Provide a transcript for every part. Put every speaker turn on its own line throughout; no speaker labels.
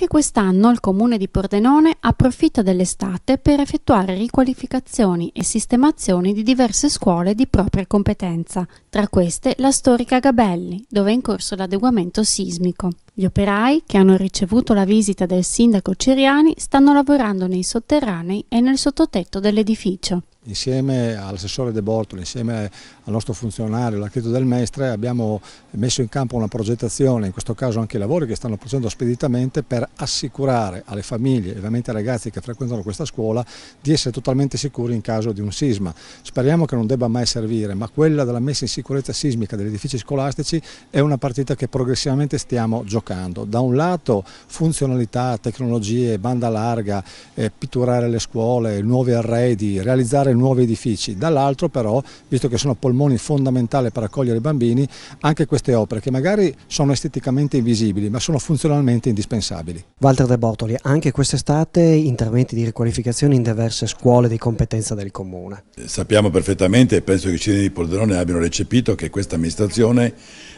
Anche quest'anno il comune di Pordenone approfitta dell'estate per effettuare riqualificazioni e sistemazioni di diverse scuole di propria competenza, tra queste la storica Gabelli, dove è in corso l'adeguamento sismico. Gli operai, che hanno ricevuto la visita del sindaco Ceriani, stanno lavorando nei sotterranei e nel sottotetto dell'edificio.
Insieme all'assessore De Bortoli, insieme al nostro funzionario, l'architetto del Mestre, abbiamo messo in campo una progettazione, in questo caso anche i lavori che stanno procedendo speditamente per assicurare alle famiglie, ovviamente ai ragazzi che frequentano questa scuola, di essere totalmente sicuri in caso di un sisma. Speriamo che non debba mai servire, ma quella della messa in sicurezza sismica degli edifici scolastici è una partita che progressivamente stiamo giocando. Da un lato funzionalità, tecnologie, banda larga, eh, pitturare le scuole, nuovi arredi, realizzare nuovi edifici, dall'altro però, visto che sono polmoni fondamentali per accogliere i bambini, anche queste opere che magari sono esteticamente invisibili ma sono funzionalmente
indispensabili. Walter De Bortoli, anche quest'estate interventi di riqualificazione in diverse scuole di competenza del Comune.
Sappiamo perfettamente e penso che i cittadini di Polderone abbiano recepito che questa amministrazione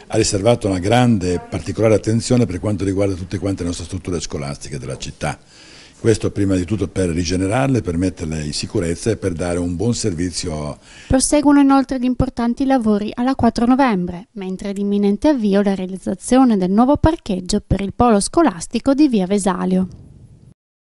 ha riservato una grande particolare attenzione per quanto riguarda tutte quante le nostre strutture scolastiche della città. Questo prima di tutto per rigenerarle, per metterle in sicurezza e per dare un buon servizio.
Proseguono inoltre gli importanti lavori alla 4 novembre, mentre è di imminente avvio la realizzazione del nuovo parcheggio per il polo scolastico di Via Vesalio.